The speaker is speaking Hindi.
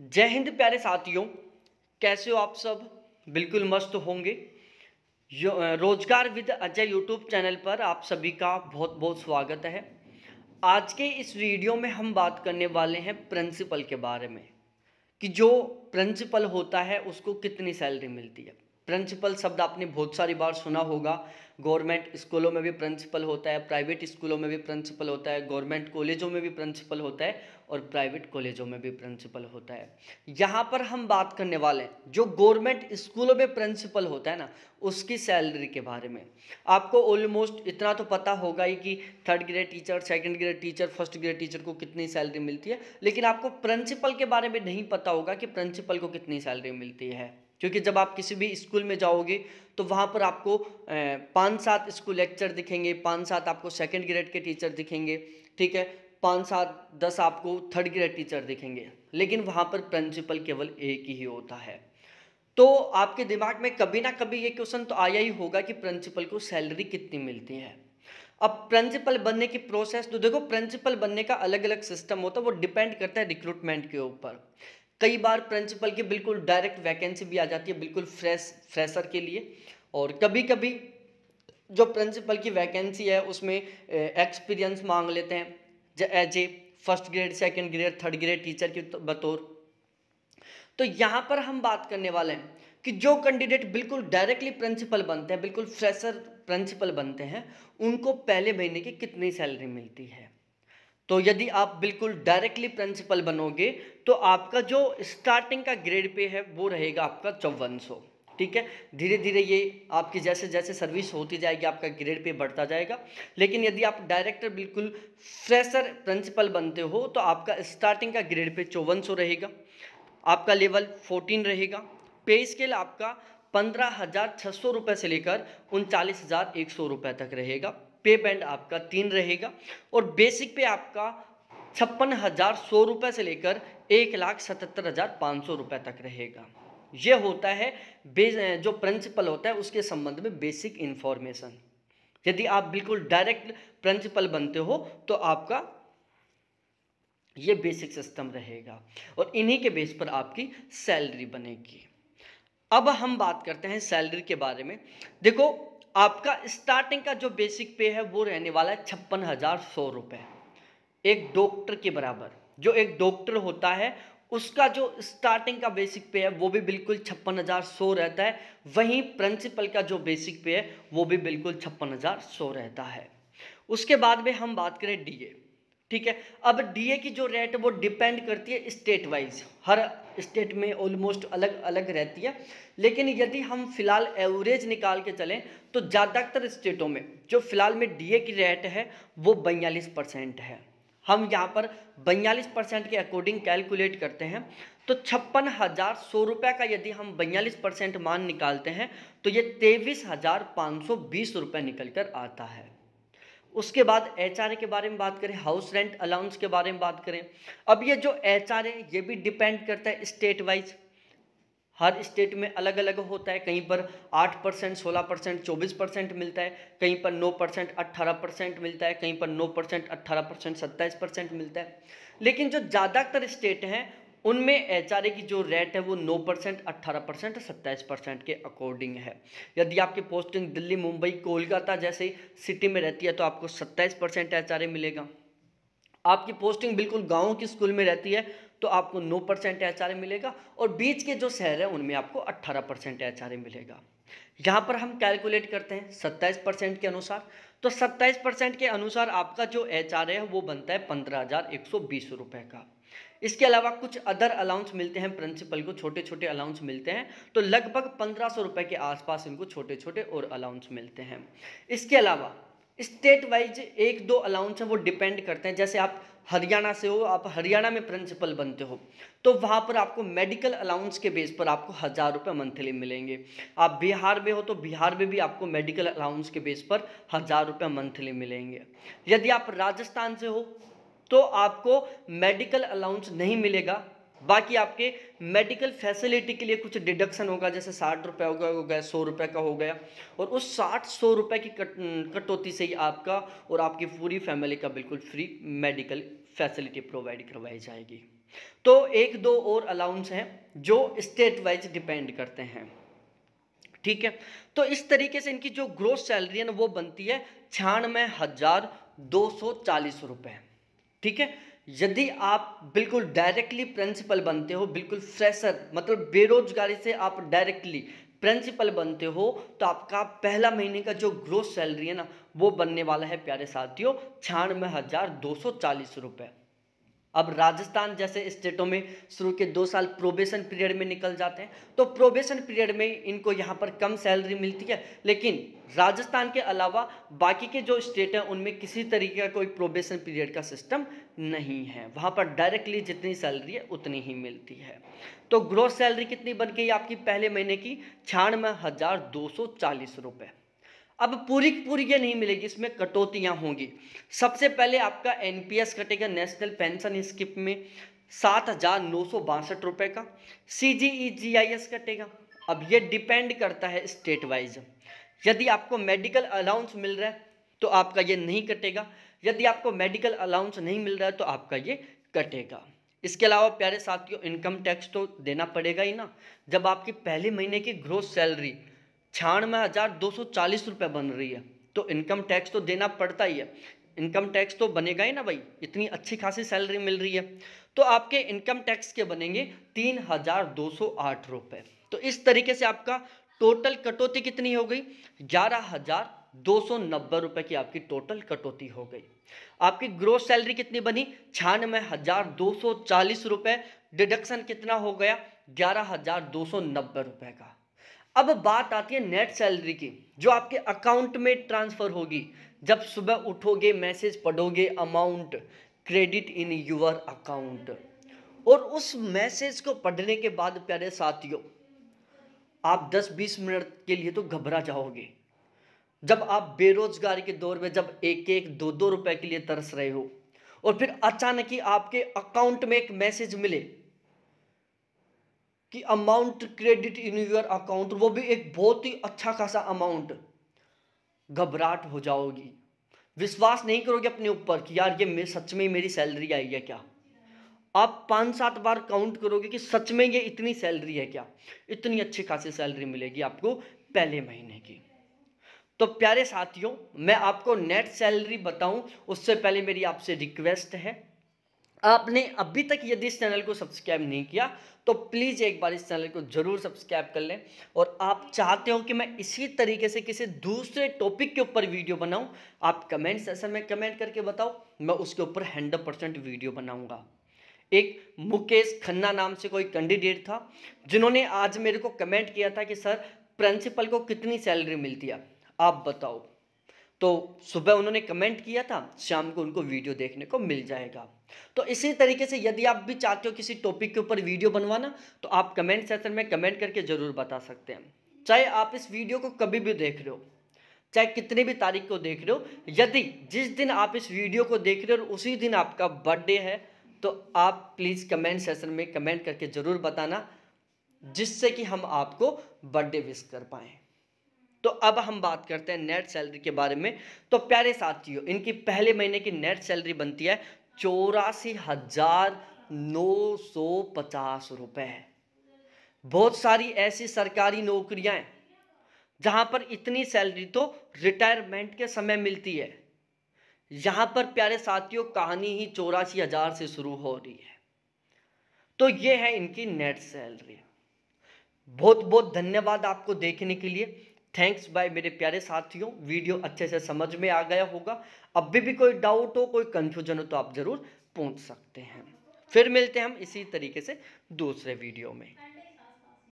जय हिंद प्यारे साथियों कैसे हो आप सब बिल्कुल मस्त होंगे रोजगार विद अजय यूट्यूब चैनल पर आप सभी का बहुत बहुत स्वागत है आज के इस वीडियो में हम बात करने वाले हैं प्रिंसिपल के बारे में कि जो प्रिंसिपल होता है उसको कितनी सैलरी मिलती है प्रिंसिपल शब्द आपने बहुत सारी बार सुना होगा गवर्नमेंट स्कूलों में भी प्रिंसिपल होता है प्राइवेट स्कूलों में भी प्रिंसिपल होता है गवर्नमेंट कॉलेजों में भी प्रिंसिपल होता है और प्राइवेट कॉलेजों में भी प्रिंसिपल होता है यहाँ पर हम बात करने वाले हैं जो गवर्नमेंट स्कूलों में प्रिंसिपल होता है ना उसकी सैलरी के बारे में आपको ऑलमोस्ट इतना तो पता होगा ही कि third grade teacher second grade teacher first grade teacher को कितनी सैलरी मिलती है लेकिन आपको प्रिंसिपल के बारे में नहीं पता होगा कि प्रिंसिपल को कितनी सैलरी मिलती है क्योंकि जब आप किसी भी स्कूल में जाओगे तो वहाँ पर आपको पाँच सात स्कूल लेक्चर दिखेंगे पाँच सात आपको सेकेंड ग्रेड के टीचर दिखेंगे ठीक है पाँच सात दस आपको थर्ड ग्रेड टीचर दिखेंगे लेकिन वहाँ पर प्रिंसिपल केवल एक ही होता है तो आपके दिमाग में कभी ना कभी ये क्वेश्चन तो आया ही होगा कि प्रिंसिपल को सैलरी कितनी मिलती है अब प्रिंसिपल बनने की प्रोसेस तो देखो प्रिंसिपल बनने का अलग अलग सिस्टम होता है वो डिपेंड करता है रिक्रूटमेंट के ऊपर कई बार प्रिंसिपल की बिल्कुल डायरेक्ट वैकेंसी भी आ जाती है बिल्कुल फ्रेश फ्रेशर के लिए और कभी कभी जो प्रिंसिपल की वैकेंसी है उसमें एक्सपीरियंस मांग लेते हैं as a first grade second grade third grade teacher की तो, बतौर तो यहाँ पर हम बात करने वाले हैं कि जो कैंडिडेट बिल्कुल डायरेक्टली प्रिंसिपल बनते हैं बिल्कुल फ्रेशर प्रिंसिपल बनते हैं उनको पहले महीने की कितनी सैलरी मिलती है तो यदि आप बिल्कुल डायरेक्टली प्रिंसिपल बनोगे तो आपका जो स्टार्टिंग का ग्रेड पे है वो रहेगा आपका चौवन सौ ठीक है धीरे धीरे ये आपकी जैसे जैसे सर्विस होती जाएगी आपका ग्रेड पे बढ़ता जाएगा लेकिन यदि आप डायरेक्टर बिल्कुल फ्रेशर प्रिंसिपल बनते हो तो आपका स्टार्टिंग का ग्रेड पे चौवन सौ रहेगा आपका लेवल फोर्टीन रहेगा पे स्केल आपका पंद्रह हज़ार छः सौ रुपये से लेकर उनचालीस हज़ार एक सौ रुपये तक रहेगा पे बैंड आपका तीन रहेगा और बेसिक पे आपका छप्पन हज़ार सौ रुपये से लेकर एक लाख सतहत्तर हज़ार पाँच सौ रुपये तक रहेगा ये होता है जो प्रिंसिपल होता है उसके संबंध में बेसिक इन्फॉर्मेशन यदि आप बिल्कुल डायरेक्ट प्रिंसिपल बनते हो तो आपका ये बेसिक सिस्टम रहेगा और इन्हीं के बेस पर आपकी सैलरी बनेगी अब हम बात करते हैं सैलरी के बारे में देखो आपका स्टार्टिंग का जो बेसिक पे है वो रहने वाला है छप्पन हज़ार सौ रुपये एक डॉक्टर के बराबर जो एक डॉक्टर होता है उसका जो स्टार्टिंग का बेसिक पे है वो भी बिल्कुल छप्पन हज़ार सौ रहता है वहीं प्रिंसिपल का जो बेसिक पे है वो भी बिल्कुल छप्पन हज़ार सौ रहता है उसके बाद में हम बात करें डीए ठीक है अब डीए की जो रेट वो डिपेंड करती है स्टेट वाइज हर स्टेट में ऑलमोस्ट अलग अलग रहती है लेकिन यदि हम फिलहाल एवरेज निकाल के चलें तो ज़्यादातर स्टेटों में जो फिलहाल में डीए की रेट है वो बयालीस परसेंट है हम यहाँ पर बयालीस परसेंट के अकॉर्डिंग कैलकुलेट करते हैं तो छप्पन हज़ार सौ रुपये का यदि हम बयालीस परसेंट मान निकालते हैं तो ये तेईस हज़ार पाँच सौ बीस रुपये निकल कर आता है उसके बाद एच के बारे में बात करें हाउस रेंट अलाउंस के बारे में बात करें अब ये जो एच है ये भी डिपेंड करता है स्टेट वाइज हर स्टेट में अलग अलग होता है कहीं पर आठ परसेंट सोलह परसेंट चौबीस परसेंट मिलता है कहीं पर नौ परसेंट अट्ठारह परसेंट मिलता है कहीं पर नौ परसेंट अट्ठारह परसेंट सत्ताईस परसेंट मिलता है लेकिन जो ज़्यादातर स्टेट हैं उनमें एच की जो रेट है वो नौ परसेंट अट्ठारह परसेंट सत्ताईस परसेंट के अकॉर्डिंग है यदि आपकी पोस्टिंग दिल्ली मुंबई कोलकाता जैसे सिटी में रहती है तो आपको सत्ताईस परसेंट एच मिलेगा आपकी पोस्टिंग बिल्कुल गाँव की स्कूल में रहती है तो आपको नौ परसेंट एच मिलेगा और बीच के जो शहर है उनमें आपको अट्ठारह परसेंट एच मिलेगा यहाँ पर हम कैलकुलेट करते हैं सत्ताईस परसेंट के अनुसार तो सत्ताईस परसेंट के अनुसार आपका जो एच है वो बनता है पंद्रह हज़ार एक सौ बीस रुपये का इसके अलावा कुछ अदर अलाउंस मिलते हैं प्रिंसिपल को छोटे छोटे अलाउंस मिलते हैं तो लगभग पंद्रह सौ रुपये के आसपास इनको छोटे छोटे और अलाउंस मिलते हैं इसके अलावा स्टेट वाइज एक दो अलाउंस हैं वो डिपेंड करते हैं जैसे आप हरियाणा से हो आप हरियाणा में प्रिंसिपल बनते हो तो वहाँ पर आपको मेडिकल अलाउंस के बेस पर आपको हज़ार रुपये मंथली मिलेंगे आप बिहार में हो तो बिहार में भी आपको मेडिकल अलाउंस के बेस पर हज़ार रुपये मंथली मिलेंगे यदि आप राजस्थान से हो तो आपको मेडिकल अलाउंस नहीं मिलेगा बाकी आपके मेडिकल फैसिलिटी के लिए कुछ डिडक्शन होगा जैसे साठ रुपये गया हो गया सौ रुपये का हो गया और उस साठ सौ रुपए की कट कटौती से ही आपका और आपकी पूरी फैमिली का बिल्कुल फ्री मेडिकल फैसिलिटी प्रोवाइड करवाई जाएगी तो एक दो और अलाउंस हैं जो स्टेट वाइज डिपेंड करते हैं ठीक है तो इस तरीके से इनकी जो ग्रोथ सैलरी है ना वो बनती है छियानवे हज़ार दो सौ चालीस रुपये ठीक है यदि आप बिल्कुल डायरेक्टली प्रिंसिपल बनते हो बिल्कुल फ्रेशर मतलब बेरोजगारी से आप डायरेक्टली प्रिंसिपल बनते हो तो आपका पहला महीने का जो ग्रोथ सैलरी है ना वो बनने वाला है प्यारे साथियों छियानवे हज़ार दो सौ चालीस रुपये अब राजस्थान जैसे स्टेटों में शुरू के दो साल प्रोबेशन पीरियड में निकल जाते हैं तो प्रोबेशन पीरियड में इनको यहाँ पर कम सैलरी मिलती है लेकिन राजस्थान के अलावा बाकी के जो स्टेट हैं उनमें किसी तरीके का कोई प्रोबेशन पीरियड का सिस्टम नहीं है वहाँ पर डायरेक्टली जितनी सैलरी है उतनी ही मिलती है तो ग्रोथ सैलरी कितनी बन गई आपकी पहले महीने की छियानवे हज़ार दो सौ चालीस रुपये अब पूरी की पूरी ये नहीं मिलेगी इसमें कटौतियाँ होंगी सबसे पहले आपका एनपीएस कटेगा नेशनल पेंशन स्कीम में सात हजार नौ सौ बासठ रुपये का सी जी ई जी आई एस कटेगा अब ये डिपेंड करता है स्टेट वाइज यदि आपको मेडिकल अलाउंस मिल रहा है तो आपका ये नहीं कटेगा यदि आपको मेडिकल अलाउंस नहीं मिल रहा है तो आपका ये कटेगा इसके अलावा प्यारे साथियों इनकम टैक्स तो देना पड़ेगा ही ना जब आपकी पहले महीने की ग्रोथ सैलरी छियानवे हज़ार दो सौ चालीस रुपये बन रही है तो इनकम टैक्स तो देना पड़ता ही है इनकम टैक्स तो बनेगा ही ना भाई इतनी अच्छी खासी सैलरी मिल रही है तो आपके इनकम टैक्स के बनेंगे तीन हज़ार दो सौ आठ रुपये तो इस तरीके से आपका टोटल कटौती कितनी हो गई ग्यारह हज़ार दो सौ नब्बे रुपये की आपकी टोटल कटौती हो गई आपकी ग्रोथ सैलरी कितनी बनी छियानवे हज़ार दो सौ चालीस रुपये डिडक्शन कितना हो गया ग्यारह हज़ार दो सौ नब्बे रुपये का अब बात आती है नेट सैलरी की जो आपके अकाउंट में ट्रांसफ़र होगी जब सुबह उठोगे मैसेज पढ़ोगे amount credit in your account और उस मैसेज को पढ़ने के बाद प्यारे साथियों आप 10-20 मिनट के लिए तो घबरा जाओगे जब आप बेरोजगारी के दौर में जब एक एक दो दो रुपए के लिए तरस रहे हो और फिर अचानक ही आपके अकाउंट में एक मैसेज मिले कि amount credit in your account वो भी एक बहुत ही अच्छा खासा अमाउंट घबराहट हो जाओगी विश्वास नहीं करोगे अपने ऊपर कि यार ये सच में मेरी सैलरी आई है क्या आप पाँच सात बार काउंट करोगे कि सच में ये इतनी सैलरी है क्या इतनी अच्छी खासी सैलरी मिलेगी आपको पहले महीने की तो प्यारे साथियों मैं आपको नेट सैलरी बताऊं उससे पहले मेरी आपसे रिक्वेस्ट है आपने अभी तक यदि इस चैनल को सब्सक्राइब नहीं किया तो प्लीज़ एक बार इस चैनल को ज़रूर सब्सक्राइब कर लें और आप चाहते हो कि मैं इसी तरीके से किसी दूसरे टॉपिक के ऊपर वीडियो बनाऊं आप कमेंट सेशन में कमेंट करके बताओ मैं उसके ऊपर हंड्रेड परसेंट वीडियो बनाऊंगा एक मुकेश खन्ना नाम से कोई कैंडिडेट था जिन्होंने आज मेरे को कमेंट किया था कि सर प्रिंसिपल को कितनी सैलरी मिलती है आप बताओ तो सुबह उन्होंने कमेंट किया था शाम को उनको वीडियो देखने को मिल जाएगा तो इसी तरीके से यदि आप भी चाहते हो किसी टॉपिक के ऊपर वीडियो बनवाना तो आप कमेंट सेक्शन में कमेंट करके ज़रूर बता सकते हैं चाहे आप इस वीडियो को कभी भी देख रहे हो चाहे कितनी भी तारीख को देख रहे हो यदि जिस दिन आप इस वीडियो को देख रहे हो और उसी दिन आपका बर्थडे है तो आप प्लीज़ कमेंट सेशन में कमेंट करके ज़रूर बताना जिससे कि हम आपको बर्थडे विश कर पाएँ तो अब हम बात करते हैं नेट सैलरी के बारे में तो प्यारे साथियों इनकी पहले महीने की नेट सैलरी बनती है चौरासी हजार नौ सौ पचास रुपए बहुत सारी ऐसी सरकारी नौकरियां हैं जहां पर इतनी सैलरी तो रिटायरमेंट के समय मिलती है यहां पर प्यारे साथियों कहानी ही चौरासी हजार से शुरू हो रही है तो ये है इनकी नेट सैलरी बहुत बहुत धन्यवाद आपको देखने के लिए थैंक्स बाय मेरे प्यारे साथियों वीडियो अच्छे से समझ में आ गया होगा अब भी, भी कोई डाउट हो कोई कंफ्यूजन हो तो आप ज़रूर पूछ सकते हैं फिर मिलते हैं हम इसी तरीके से दूसरे वीडियो में